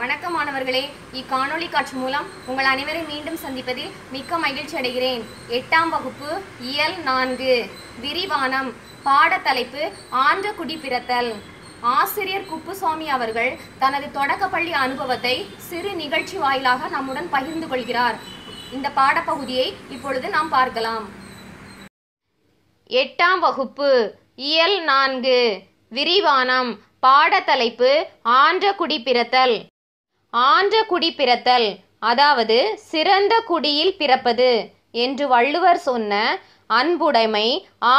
வணக்கம் மாணவர்களே இக்காணொளி காட்சி மூலம் உங்கள் அனைவரை மீண்டும் சந்திப்பதில் மிக்க மகிழ்ச்சி அடைகிறேன் எட்டாம் வகுப்பு இயல் நான்கு விரிவானம் பாடத்தலைப்பு ஆன்ற குடிப்பிறத்தல் ஆசிரியர் குப்புசாமி அவர்கள் தனது தொடக்கப்பள்ளி அனுபவத்தை சிறு நிகழ்ச்சி வாயிலாக நம்முடன் பகிர்ந்து கொள்கிறார் இந்த பாடப்பகுதியை இப்பொழுது நாம் பார்க்கலாம் எட்டாம் வகுப்பு இயல் நான்கு விரிவானம் பாடத்தலைப்பு ஆன்ற குடிப்பிறத்தல் ஆன்ற குடி பிறத்தல் அதாவது சிறந்த குடியில் பிறப்பது என்று வள்ளுவர் சொன்ன அன்புடைமை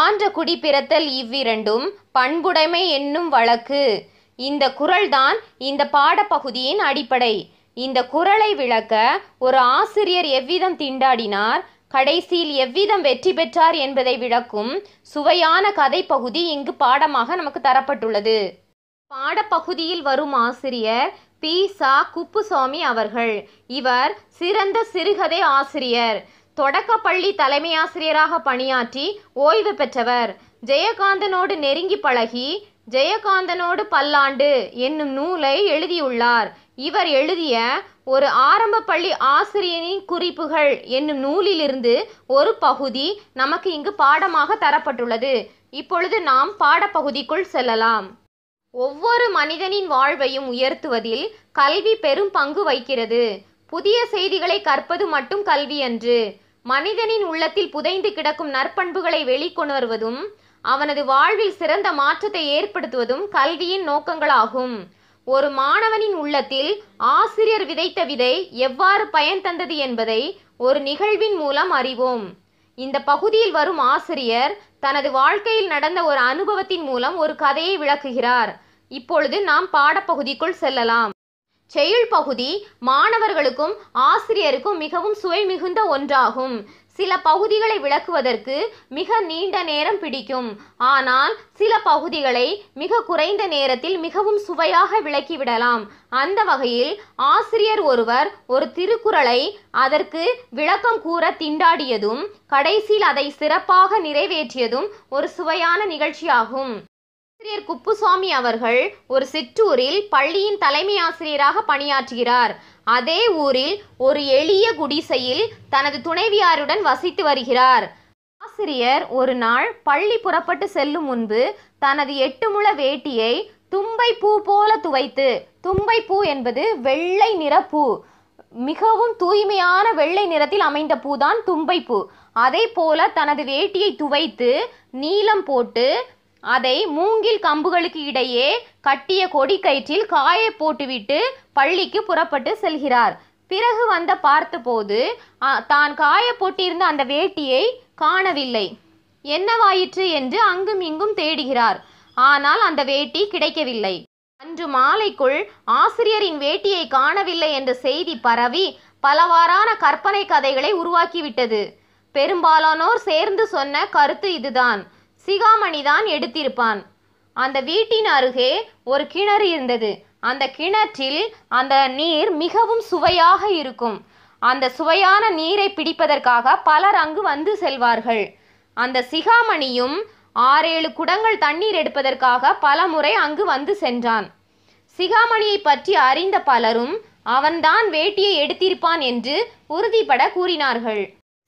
ஆன்ற குடி பிறத்தல் இவ்விரண்டும் பண்புடைமை என்னும் வழக்கு இந்த குரல்தான் இந்த பாடப்பகுதியின் அடிப்படை இந்த குரலை விளக்க ஒரு ஆசிரியர் எவ்விதம் திண்டாடினார் கடைசியில் எவ்விதம் வெற்றி பெற்றார் என்பதை விளக்கும் சுவையான கதைப்பகுதி இங்கு பாடமாக நமக்கு தரப்பட்டுள்ளது பாடப்பகுதியில் வரும் ஆசிரியர் பி சா குப்புசாமி அவர்கள் இவர் சிறந்த சிறுகதை ஆசிரியர் தொடக்கப்பள்ளி ஆசிரியராக பணியாற்றி ஓய்வு பெற்றவர் ஜெயகாந்தனோடு நெருங்கி பழகி ஜெயகாந்தனோடு பல்லாண்டு என்னும் நூலை எழுதியுள்ளார் இவர் எழுதிய ஒரு ஆரம்ப பள்ளி ஆசிரியரின் குறிப்புகள் என்னும் நூலிலிருந்து ஒரு பகுதி நமக்கு இங்கு பாடமாக தரப்பட்டுள்ளது இப்பொழுது நாம் பாடப்பகுதிக்குள் செல்லலாம் ஒவ்வொரு மனிதனின் வாழ்வையும் உயர்த்துவதில் கல்வி பெரும் பங்கு வகிக்கிறது. புதிய செய்திகளை கற்பது மட்டும் கல்வியன்று. மனிதனின் உள்ளத்தில் புதைந்து கிடக்கும் நற்பண்புகளை வெளிக்கொணர்வதும், அவனது வாழ்வில் சிறந்த மாற்றத்தை ஏற்படுத்துவதும் கல்வியின் நோக்கங்களாகும். ஒரு மாணவனின் உள்ளத்தில் ஆசிரியர் விதைத்த விதை எவ்வாறு பயன் தந்தது என்பதை ஒரு நிகழ்வின் மூலம் அறிவோம். இந்த பகுதியில் வரும் ஆசிரியர் தனது வாழ்க்கையில் நடந்த ஒரு அனுபவத்தின் மூலம் ஒரு கதையை விளக்குகிறார் இப்பொழுது நாம் பாடப்பகுதிக்குள் செல்லலாம் செயல் பகுதி மாணவர்களுக்கும் ஆசிரியருக்கும் மிகவும் சுவை மிகுந்த ஒன்றாகும் சில பகுதிகளை விளக்குவதற்கு மிக நீண்ட நேரம் பிடிக்கும் ஆனால் சில பகுதிகளை மிக குறைந்த நேரத்தில் மிகவும் சுவையாக விளக்கிவிடலாம் அந்த வகையில் ஆசிரியர் ஒருவர் ஒரு திருக்குறளை அதற்கு விளக்கம் கூற திண்டாடியதும் கடைசியில் அதை சிறப்பாக நிறைவேற்றியதும் ஒரு சுவையான நிகழ்ச்சியாகும் ஆசிரியர் குப்புசாமி அவர்கள் ஒரு சிற்றூரில் பள்ளியின் தலைமை ஆசிரியராக பணியாற்றுகிறார் அதே ஊரில் ஒரு எளிய குடிசையில் தனது துணைவியாருடன் வசித்து வருகிறார் ஆசிரியர் ஒரு நாள் பள்ளி புறப்பட்டு செல்லும் முன்பு தனது எட்டு முள வேட்டியை தும்பை பூ போல துவைத்து தும்பை பூ என்பது வெள்ளை நிற பூ மிகவும் தூய்மையான வெள்ளை நிறத்தில் அமைந்த பூ தான் தும்பை பூ அதே போல தனது வேட்டியை துவைத்து நீளம் போட்டு அதை மூங்கில் கம்புகளுக்கு இடையே கட்டிய கொடிக்கயிற்றில் காய போட்டுவிட்டு பள்ளிக்கு புறப்பட்டு செல்கிறார் பிறகு வந்த பார்த்தபோது தான் காய போட்டிருந்த அந்த வேட்டியை காணவில்லை என்னவாயிற்று என்று அங்கும் இங்கும் தேடுகிறார் ஆனால் அந்த வேட்டி கிடைக்கவில்லை அன்று மாலைக்குள் ஆசிரியரின் வேட்டியை காணவில்லை என்ற செய்தி பரவி பலவாறான கற்பனை கதைகளை உருவாக்கிவிட்டது பெரும்பாலானோர் சேர்ந்து சொன்ன கருத்து இதுதான் சிகாமணிதான் எடுத்திருப்பான் அந்த வீட்டின் அருகே ஒரு கிணறு இருந்தது அந்த கிணற்றில் அந்த நீர் மிகவும் சுவையாக இருக்கும் அந்த சுவையான நீரை பிடிப்பதற்காக பலர் அங்கு வந்து செல்வார்கள் அந்த சிகாமணியும் ஆறேழு குடங்கள் தண்ணீர் எடுப்பதற்காக பல முறை அங்கு வந்து சென்றான் சிகாமணியை பற்றி அறிந்த பலரும் அவன்தான் வேட்டியை எடுத்திருப்பான் என்று உறுதிபட கூறினார்கள்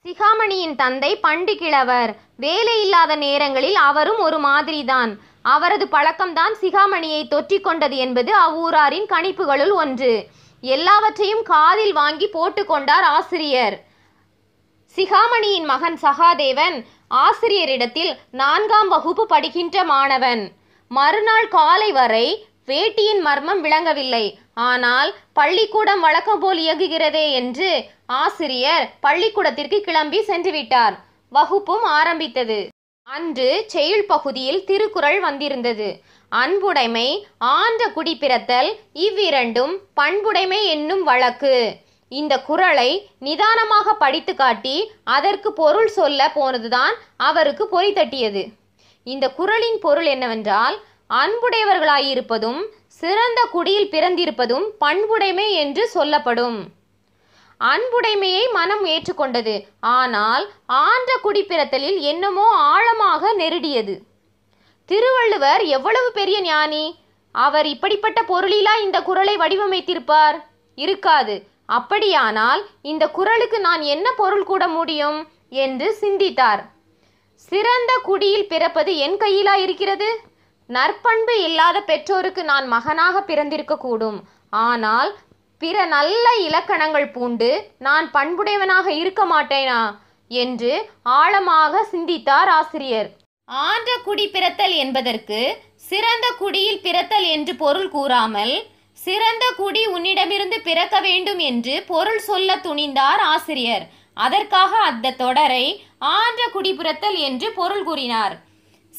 சிகாமணியின் தந்தை பண்டி வேலை இல்லாத நேரங்களில் அவரும் ஒரு மாதிரிதான் அவரது பழக்கம்தான் சிகாமணியை தொற்றிக்கொண்டது என்பது அவ்வூராரின் கணிப்புகளுள் ஒன்று எல்லாவற்றையும் காதில் வாங்கி போட்டுக்கொண்டார் ஆசிரியர் சிகாமணியின் மகன் சகாதேவன் ஆசிரியரிடத்தில் நான்காம் வகுப்பு படிக்கின்ற மாணவன் மறுநாள் காலை வரை வேட்டியின் மர்மம் விளங்கவில்லை ஆனால் பள்ளிக்கூடம் வழக்கம் போல் இயங்குகிறதே என்று ஆசிரியர் பள்ளிக்கூடத்திற்கு கிளம்பி சென்றுவிட்டார் வகுப்பும் ஆரம்பித்தது அன்று செயல் பகுதியில் திருக்குறள் வந்திருந்தது அன்புடைமை ஆன்ற குடிப்பிறத்தல் இவ்விரண்டும் பண்புடைமை என்னும் வழக்கு இந்த குரலை நிதானமாக படித்து காட்டி அதற்கு பொருள் சொல்ல போனதுதான் அவருக்கு பொறி தட்டியது இந்த குரலின் பொருள் என்னவென்றால் அன்புடையவர்களாயிருப்பதும் சிறந்த குடியில் பிறந்திருப்பதும் பண்புடைமை என்று சொல்லப்படும் அன்புடைமையை மனம் ஏற்றுக்கொண்டது ஆனால் ஆன்ற குடிப்பிறத்தலில் என்னமோ ஆழமாக நெருடியது திருவள்ளுவர் எவ்வளவு பெரிய ஞானி அவர் இப்படிப்பட்ட பொருளிலா இந்த குரலை வடிவமைத்திருப்பார் இருக்காது அப்படியானால் இந்த குரலுக்கு நான் என்ன பொருள் கூட முடியும் என்று சிந்தித்தார் சிறந்த குடியில் பிறப்பது என் கையிலா இருக்கிறது நற்பண்பு இல்லாத பெற்றோருக்கு நான் மகனாக பிறந்திருக்க கூடும் ஆனால் பிற நல்ல இலக்கணங்கள் பூண்டு நான் பண்புடையவனாக இருக்க மாட்டேனா என்று ஆழமாக சிந்தித்தார் ஆசிரியர் ஆன்ற குடி பிறத்தல் என்பதற்கு சிறந்த குடியில் பிறத்தல் என்று பொருள் கூறாமல் சிறந்த குடி உன்னிடமிருந்து பிறக்க வேண்டும் என்று பொருள் சொல்ல துணிந்தார் ஆசிரியர் அதற்காக அந்த தொடரை ஆன்ற பிறத்தல் என்று பொருள் கூறினார்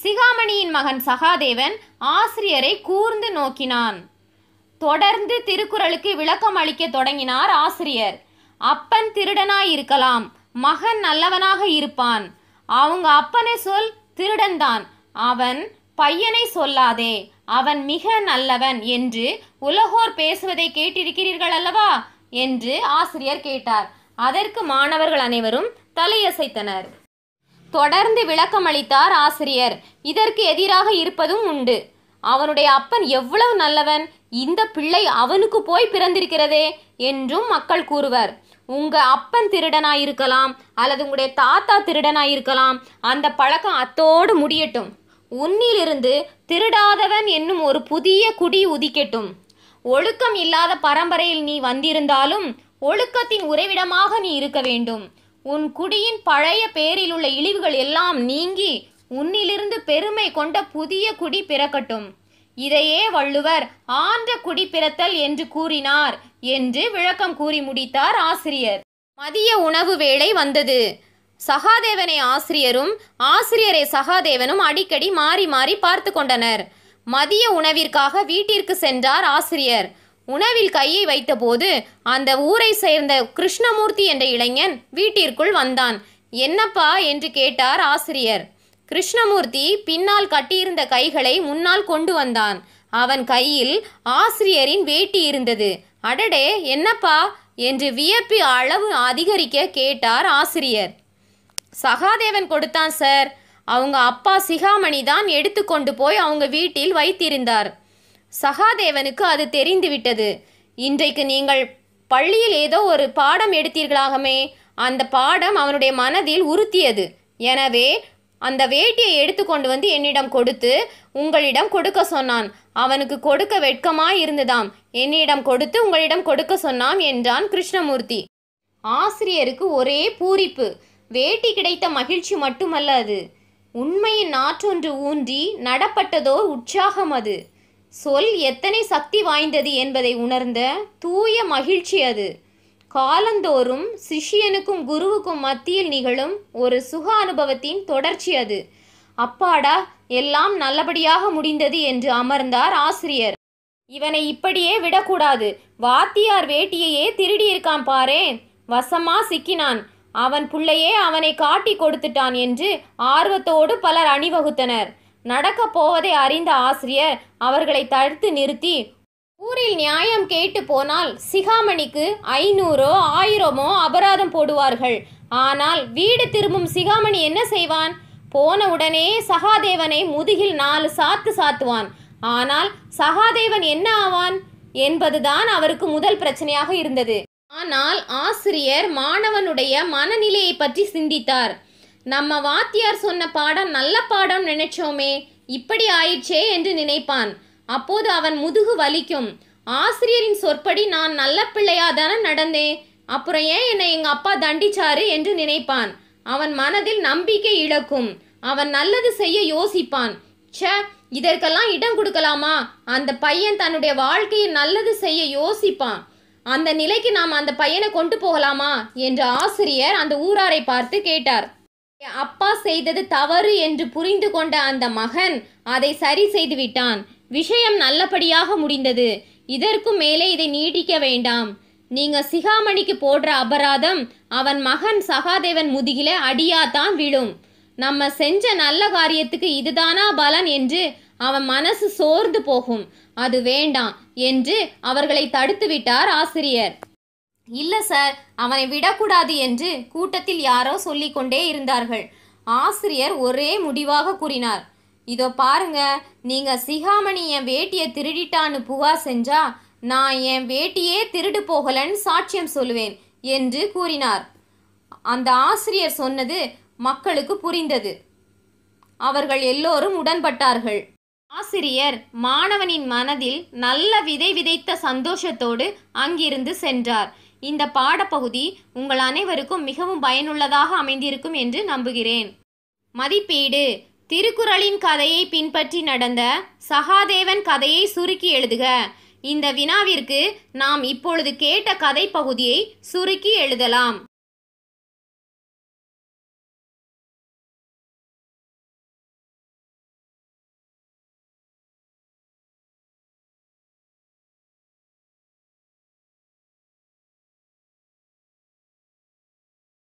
சிகாமணியின் மகன் சகாதேவன் ஆசிரியரை கூர்ந்து நோக்கினான் தொடர்ந்து திருக்குறளுக்கு விளக்கம் அளிக்க தொடங்கினார் ஆசிரியர் அப்பன் திருடனாய் இருக்கலாம் மகன் நல்லவனாக இருப்பான் அவங்க அப்பனை சொல் திருடன்தான் அவன் பையனை சொல்லாதே அவன் மிக நல்லவன் என்று உலகோர் பேசுவதை கேட்டிருக்கிறீர்கள் அல்லவா என்று ஆசிரியர் கேட்டார் அதற்கு மாணவர்கள் அனைவரும் தலையசைத்தனர் தொடர்ந்து விளக்கமளித்தார் ஆசிரியர் இதற்கு எதிராக இருப்பதும் உண்டு அவனுடைய அப்பன் எவ்வளவு நல்லவன் இந்த பிள்ளை அவனுக்கு போய் பிறந்திருக்கிறதே என்றும் மக்கள் கூறுவர் உங்க அப்பன் திருடனாயிருக்கலாம் இருக்கலாம் அல்லது உங்களுடைய தாத்தா திருடனாயிருக்கலாம் இருக்கலாம் அந்த பழக்கம் அத்தோடு முடியட்டும் உன்னிலிருந்து திருடாதவன் என்னும் ஒரு புதிய குடி உதிக்கட்டும் ஒழுக்கம் இல்லாத பரம்பரையில் நீ வந்திருந்தாலும் ஒழுக்கத்தின் உறைவிடமாக நீ இருக்க வேண்டும் உன் குடியின் பழைய பேரில் உள்ள இழிவுகள் எல்லாம் நீங்கி உன்னிலிருந்து பெருமை கொண்ட புதிய குடி பிறக்கட்டும் இதையே வள்ளுவர் ஆன்ற குடி பிறத்தல் என்று கூறினார் என்று விளக்கம் கூறி முடித்தார் ஆசிரியர் மதிய உணவு வேளை வந்தது சகாதேவனை ஆசிரியரும் ஆசிரியரை சகாதேவனும் அடிக்கடி மாறி மாறி பார்த்து கொண்டனர் மதிய உணவிற்காக வீட்டிற்கு சென்றார் ஆசிரியர் உணவில் கையை வைத்தபோது அந்த ஊரை சேர்ந்த கிருஷ்ணமூர்த்தி என்ற இளைஞன் வீட்டிற்குள் வந்தான் என்னப்பா என்று கேட்டார் ஆசிரியர் கிருஷ்ணமூர்த்தி பின்னால் கட்டியிருந்த கைகளை முன்னால் கொண்டு வந்தான் அவன் கையில் ஆசிரியரின் வேட்டி இருந்தது அடடே என்னப்பா என்று வியப்பி அளவு அதிகரிக்க கேட்டார் ஆசிரியர் சகாதேவன் கொடுத்தான் சார் அவங்க அப்பா சிகாமணி தான் எடுத்துக்கொண்டு போய் அவங்க வீட்டில் வைத்திருந்தார் சகாதேவனுக்கு அது தெரிந்துவிட்டது இன்றைக்கு நீங்கள் பள்ளியில் ஏதோ ஒரு பாடம் எடுத்தீர்களாகமே அந்த பாடம் அவனுடைய மனதில் உறுத்தியது எனவே அந்த வேட்டியை எடுத்துக்கொண்டு வந்து என்னிடம் கொடுத்து உங்களிடம் கொடுக்க சொன்னான் அவனுக்கு கொடுக்க வெட்கமாய் இருந்ததாம் என்னிடம் கொடுத்து உங்களிடம் கொடுக்க சொன்னாம் என்றான் கிருஷ்ணமூர்த்தி ஆசிரியருக்கு ஒரே பூரிப்பு வேட்டி கிடைத்த மகிழ்ச்சி மட்டுமல்ல அது உண்மையின் நாற்றொன்று ஊன்றி நடப்பட்டதோர் உற்சாகம் அது சொல் எத்தனை சக்தி வாய்ந்தது என்பதை உணர்ந்த தூய மகிழ்ச்சி அது காலந்தோறும் சிஷியனுக்கும் குருவுக்கும் மத்தியில் நிகழும் ஒரு சுக அனுபவத்தின் தொடர்ச்சி அது அப்பாடா எல்லாம் நல்லபடியாக முடிந்தது என்று அமர்ந்தார் ஆசிரியர் இவனை இப்படியே விடக்கூடாது வாத்தியார் வேட்டியையே திருடியிருக்கான் பாரே வசமா சிக்கினான் அவன் புள்ளையே அவனை காட்டி கொடுத்துட்டான் என்று ஆர்வத்தோடு பலர் அணிவகுத்தனர் நடக்கப் போவதை அறிந்த ஆசிரியர் அவர்களை தடுத்து நிறுத்தி ஊரில் நியாயம் கேட்டு போனால் சிகாமணிக்கு ஐநூறோ ஆயிரமோ அபராதம் போடுவார்கள் ஆனால் வீடு திரும்பும் சிகாமணி என்ன செய்வான் போன உடனே சகாதேவனை முதுகில் நாலு சாத்து சாத்துவான் ஆனால் சகாதேவன் என்ன ஆவான் என்பதுதான் அவருக்கு முதல் பிரச்சனையாக இருந்தது ஆனால் ஆசிரியர் மாணவனுடைய மனநிலையை பற்றி சிந்தித்தார் நம்ம வாத்தியார் சொன்ன பாடம் நல்ல பாடம் நினைச்சோமே இப்படி ஆயிடுச்சே என்று நினைப்பான் அப்போது அவன் முதுகு வலிக்கும் ஆசிரியரின் சொற்படி நான் நல்ல பிள்ளையாதான தானே நடந்தேன் அப்புறம் ஏன் என்னை எங்க அப்பா தண்டிச்சாரு என்று நினைப்பான் அவன் மனதில் நம்பிக்கை இழக்கும் அவன் நல்லது செய்ய யோசிப்பான் ச்ச இதற்கெல்லாம் இடம் கொடுக்கலாமா அந்த பையன் தன்னுடைய வாழ்க்கையை நல்லது செய்ய யோசிப்பான் அந்த நிலைக்கு நாம் அந்த பையனை கொண்டு போகலாமா என்று ஆசிரியர் அந்த ஊராரை பார்த்து கேட்டார் அப்பா செய்தது தவறு என்று புரிந்து கொண்ட அந்த மகன் அதை சரி செய்துவிட்டான் விஷயம் நல்லபடியாக முடிந்தது இதற்கும் மேலே இதை நீடிக்க வேண்டாம் நீங்க சிகாமணிக்கு போடுற அபராதம் அவன் மகன் சகாதேவன் முதுகில அடியாத்தான் விழும் நம்ம செஞ்ச நல்ல காரியத்துக்கு இதுதானா பலன் என்று அவன் மனசு சோர்ந்து போகும் அது வேண்டாம் என்று அவர்களை தடுத்துவிட்டார் ஆசிரியர் இல்லை சார் அவனை விடக்கூடாது என்று கூட்டத்தில் யாரோ சொல்லிக்கொண்டே இருந்தார்கள் ஆசிரியர் ஒரே முடிவாக கூறினார் இதோ பாருங்க நீங்க சிகாமணி என் வேட்டியை திருடிட்டான்னு புகார் செஞ்சா நான் என் வேட்டியே திருடு போகலன்னு சாட்சியம் சொல்லுவேன் என்று கூறினார் அந்த ஆசிரியர் சொன்னது மக்களுக்கு புரிந்தது அவர்கள் எல்லோரும் உடன்பட்டார்கள் ஆசிரியர் மாணவனின் மனதில் நல்ல விதை விதைத்த சந்தோஷத்தோடு அங்கிருந்து சென்றார் இந்த பாடப்பகுதி உங்கள் அனைவருக்கும் மிகவும் பயனுள்ளதாக அமைந்திருக்கும் என்று நம்புகிறேன் மதிப்பீடு திருக்குறளின் கதையை பின்பற்றி நடந்த சகாதேவன் கதையை சுருக்கி எழுதுக இந்த வினாவிற்கு நாம் இப்பொழுது கேட்ட கதை பகுதியை சுருக்கி எழுதலாம்